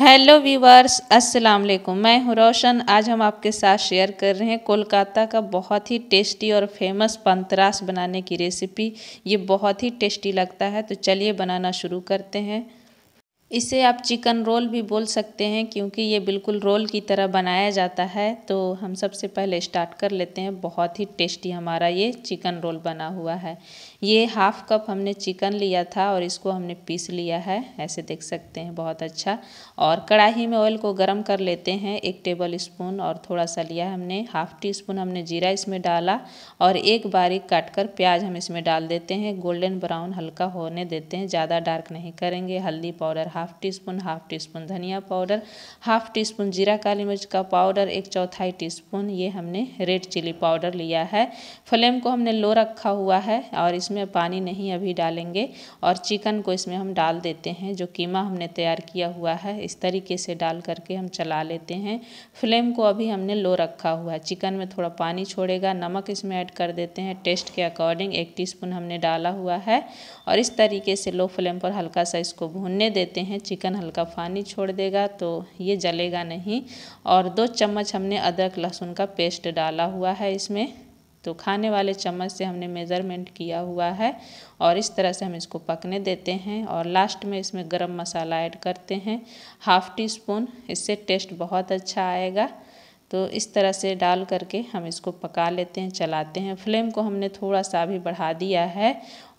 hello viewers अस्सलाम वालेकुम मैं हूँ रोशन आज हम आपके साथ शेयर कर रहे हैं कोलकाता का बहुत ही टेस्टी और फेमस पंतरास बनाने की रेसिपी ये बहुत ही टेस्टी लगता है तो चलिए बनाना शुरू करते हैं इसे आप चिकन रोल भी बोल सकते हैं क्योंकि ये बिल्कुल रोल की तरह बनाया जाता है तो हम सबसे पहले स्टार्ट कर लेते हैं बहुत ही टेस्टी हमारा ये चिकन रोल बना हुआ है ये हाफ़ कप हमने चिकन लिया था और इसको हमने पीस लिया है ऐसे देख सकते हैं बहुत अच्छा और कढ़ाई में ऑयल को गर्म कर लेते हैं एक टेबल स्पून और थोड़ा सा लिया हमने हाफ़ टी स्पून हमने जीरा इसमें डाला और एक बारीक काट कर प्याज हम इसमें डाल देते हैं गोल्डन ब्राउन हल्का होने देते हैं ज़्यादा डार्क नहीं करेंगे हल्दी powder half teaspoon half teaspoon धनिया पाउडर हाफ़ टी स्पून जीरा काली मिर्च का पाउडर एक चौथाई टी स्पून ये हमने रेड चिली पाउडर लिया है फ्लेम को हमने लो रखा हुआ है और इस इसमें पानी नहीं अभी डालेंगे और चिकन को इसमें हम डाल देते हैं जो कीमा हमने तैयार किया हुआ है इस तरीके से डाल करके हम चला लेते हैं फ्लेम को अभी हमने लो रखा हुआ है चिकन में थोड़ा पानी छोड़ेगा नमक इसमें ऐड कर देते हैं टेस्ट के अकॉर्डिंग एक टी हमने डाला हुआ है और इस तरीके से लो फ्लेम पर हल्का सा इसको भूनने देते हैं चिकन हल्का पानी छोड़ देगा तो ये जलेगा नहीं और दो चम्मच हमने अदरक लहसुन का पेस्ट डाला हुआ है इसमें तो खाने वाले चम्मच से हमने मेज़रमेंट किया हुआ है और इस तरह से हम इसको पकने देते हैं और लास्ट में इसमें गरम मसाला ऐड करते हैं हाफ़ टी स्पून इससे टेस्ट बहुत अच्छा आएगा तो इस तरह से डाल करके हम इसको पका लेते हैं चलाते हैं फ्लेम को हमने थोड़ा सा भी बढ़ा दिया है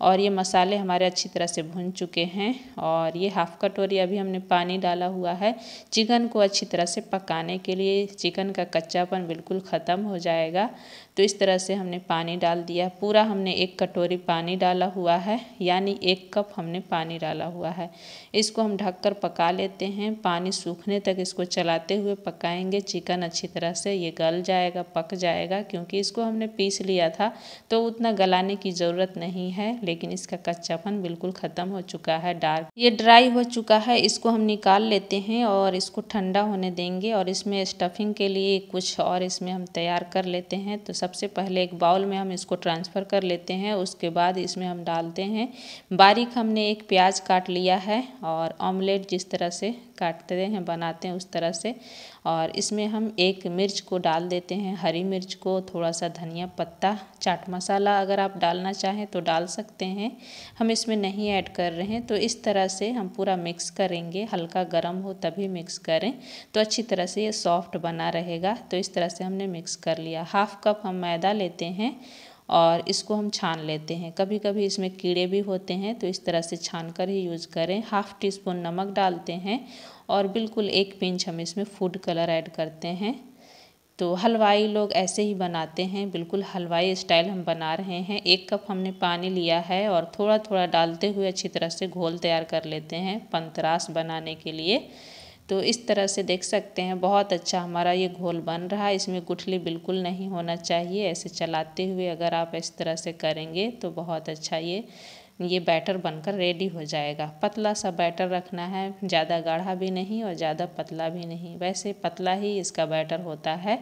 और ये मसाले हमारे अच्छी तरह से भुन चुके हैं और ये हाफ़ कटोरी अभी हमने पानी डाला हुआ है चिकन को अच्छी तरह से पकाने के लिए चिकन का कच्चापन बिल्कुल ख़त्म हो जाएगा तो इस तरह से हमने पानी डाल दिया पूरा हमने एक कटोरी पानी डाला हुआ है यानी एक कप हमने पानी डाला हुआ है इसको हम ढककर पका लेते हैं पानी सूखने तक इसको चलाते हुए पकाएंगे चिकन अच्छी तरह से ये गल जाएगा पक जाएगा क्योंकि इसको हमने पीस लिया था तो उतना गलाने की ज़रूरत नहीं है लेकिन इसका कच्चापन बिल्कुल ख़त्म हो चुका है डार्क ये ड्राई हो चुका है इसको हम निकाल लेते हैं और इसको ठंडा होने देंगे और इसमें स्टफिंग के लिए कुछ और इसमें हम तैयार कर लेते हैं तो सबसे पहले एक बाउल में हम इसको ट्रांसफ़र कर लेते हैं उसके बाद इसमें हम डालते हैं बारीक हमने एक प्याज काट लिया है और ऑमलेट जिस तरह से काटते हैं बनाते हैं उस तरह से और इसमें हम एक मिर्च को डाल देते हैं हरी मिर्च को थोड़ा सा धनिया पत्ता चाट मसाला अगर आप डालना चाहें तो डाल सकते हैं हम इसमें नहीं ऐड कर रहे हैं तो इस तरह से हम पूरा मिक्स करेंगे हल्का गर्म हो तभी मिक्स करें तो अच्छी तरह से ये सॉफ्ट बना रहेगा तो इस तरह से हमने मिक्स कर लिया हाफ कप हम मैदा लेते हैं और इसको हम छान लेते हैं कभी कभी इसमें कीड़े भी होते हैं तो इस तरह से छान कर ही यूज़ करें हाफ़ टी स्पून नमक डालते हैं और बिल्कुल एक पिंच हम इसमें फूड कलर ऐड करते हैं तो हलवाई लोग ऐसे ही बनाते हैं बिल्कुल हलवाई स्टाइल हम बना रहे हैं एक कप हमने पानी लिया है और थोड़ा थोड़ा डालते हुए अच्छी तरह से घोल तैयार कर लेते हैं पंतरास बनाने के लिए तो इस तरह से देख सकते हैं बहुत अच्छा हमारा ये घोल बन रहा है इसमें गुठली बिल्कुल नहीं होना चाहिए ऐसे चलाते हुए अगर आप इस तरह से करेंगे तो बहुत अच्छा ये ये बैटर बनकर रेडी हो जाएगा पतला सा बैटर रखना है ज़्यादा गाढ़ा भी नहीं और ज़्यादा पतला भी नहीं वैसे पतला ही इसका बैटर होता है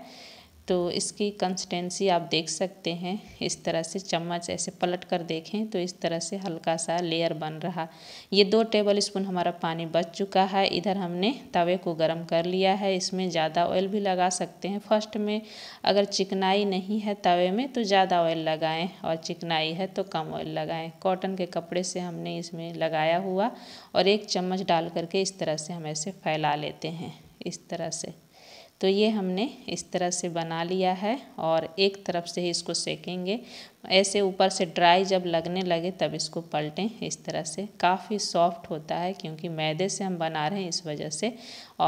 तो इसकी कंसिस्टेंसी आप देख सकते हैं इस तरह से चम्मच ऐसे पलट कर देखें तो इस तरह से हल्का सा लेयर बन रहा ये दो टेबल स्पून हमारा पानी बच चुका है इधर हमने तवे को गर्म कर लिया है इसमें ज़्यादा ऑयल भी लगा सकते हैं फर्स्ट में अगर चिकनाई नहीं है तवे में तो ज़्यादा ऑयल लगाएँ और चिकनाई है तो कम ऑयल लगाएँ कॉटन के कपड़े से हमने इसमें लगाया हुआ और एक चम्मच डाल करके इस तरह से हम ऐसे फैला लेते हैं इस तरह से तो ये हमने इस तरह से बना लिया है और एक तरफ से ही इसको सेकेंगे ऐसे ऊपर से ड्राई जब लगने लगे तब इसको पलटें इस तरह से काफ़ी सॉफ्ट होता है क्योंकि मैदे से हम बना रहे हैं इस वजह से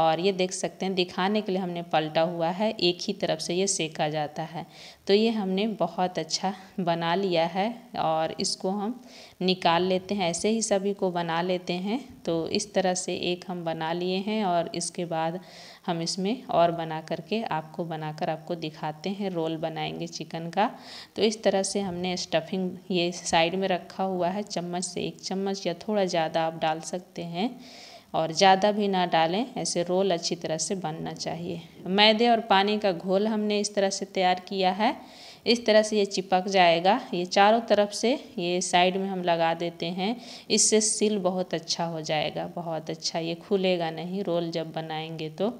और ये देख सकते हैं दिखाने के लिए हमने पलटा हुआ है एक ही तरफ से ये सेका जाता है तो ये हमने बहुत अच्छा बना लिया है और इसको हम निकाल लेते हैं ऐसे ही सभी को बना लेते हैं तो इस तरह से एक हम बना लिए हैं और इसके बाद हम इसमें और बना करके आपको बनाकर आपको दिखाते हैं रोल बनाएंगे चिकन का तो इस तरह से हम हमने स्टफिंग ये साइड में रखा हुआ है चम्मच से एक चम्मच या थोड़ा ज़्यादा आप डाल सकते हैं और ज़्यादा भी ना डालें ऐसे रोल अच्छी तरह से बनना चाहिए मैदे और पानी का घोल हमने इस तरह से तैयार किया है इस तरह से ये चिपक जाएगा ये चारों तरफ से ये साइड में हम लगा देते हैं इससे सिल बहुत अच्छा हो जाएगा बहुत अच्छा ये खुलेगा नहीं रोल जब बनाएंगे तो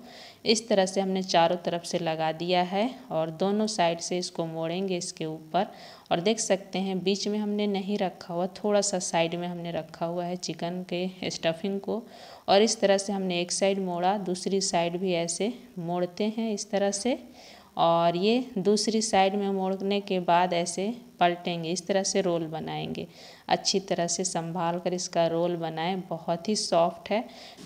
इस तरह से हमने चारों तरफ से लगा दिया है और दोनों साइड से इसको मोड़ेंगे इसके ऊपर और देख सकते हैं बीच में हमने नहीं रखा हुआ थोड़ा सा साइड में हमने रखा हुआ है चिकन के स्टफिंग को और इस तरह से हमने एक साइड मोड़ा दूसरी साइड भी ऐसे मोड़ते हैं इस तरह से और ये दूसरी साइड में मोड़ने के बाद ऐसे पलटेंगे इस तरह से रोल बनाएंगे अच्छी तरह से संभाल कर इसका रोल बनाएं बहुत ही सॉफ्ट है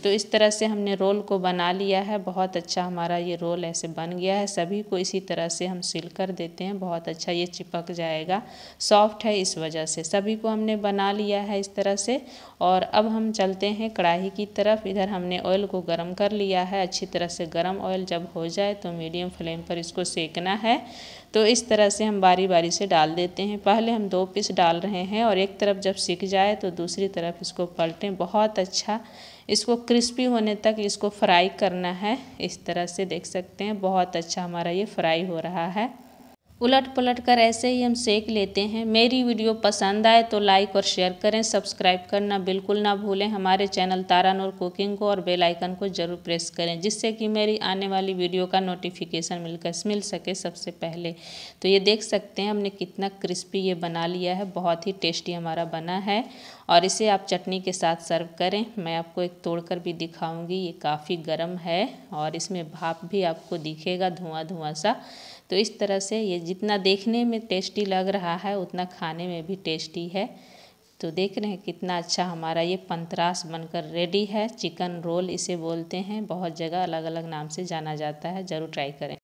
तो इस तरह से हमने रोल को बना लिया है बहुत अच्छा हमारा ये रोल ऐसे बन गया है सभी को इसी तरह से हम सिल कर देते हैं बहुत अच्छा ये चिपक जाएगा सॉफ्ट है इस वजह से सभी को हमने बना लिया है इस तरह से और अब हम चलते हैं कढ़ाई की तरफ इधर हमने ऑयल को गर्म कर लिया है अच्छी तरह से गर्म ऑयल जब हो जाए तो मीडियम फ्लेम पर इसको सेकना है तो इस तरह से हम बारी बारी से डाल देते हैं पहले हम दो पीस डाल रहे हैं और एक तरफ जब सीख जाए तो दूसरी तरफ इसको पलटें बहुत अच्छा इसको क्रिस्पी होने तक इसको फ्राई करना है इस तरह से देख सकते हैं बहुत अच्छा हमारा ये फ्राई हो रहा है उलट पलट कर ऐसे ही हम सेक लेते हैं मेरी वीडियो पसंद आए तो लाइक और शेयर करें सब्सक्राइब करना बिल्कुल ना भूलें हमारे चैनल तारा नूर कुकिंग को और बेल आइकन को ज़रूर प्रेस करें जिससे कि मेरी आने वाली वीडियो का नोटिफिकेशन मिलकर मिल सके सबसे पहले तो ये देख सकते हैं हमने कितना क्रिस्पी ये बना लिया है बहुत ही टेस्टी हमारा बना है और इसे आप चटनी के साथ सर्व करें मैं आपको एक कर भी दिखाऊँगी ये काफ़ी गर्म है और इसमें भाप भी आपको दिखेगा धुआँ धुआँ सा तो इस तरह से ये जितना देखने में टेस्टी लग रहा है उतना खाने में भी टेस्टी है तो देख रहे हैं कितना अच्छा हमारा ये पंतरास बनकर रेडी है चिकन रोल इसे बोलते हैं बहुत जगह अलग अलग नाम से जाना जाता है ज़रूर ट्राई करें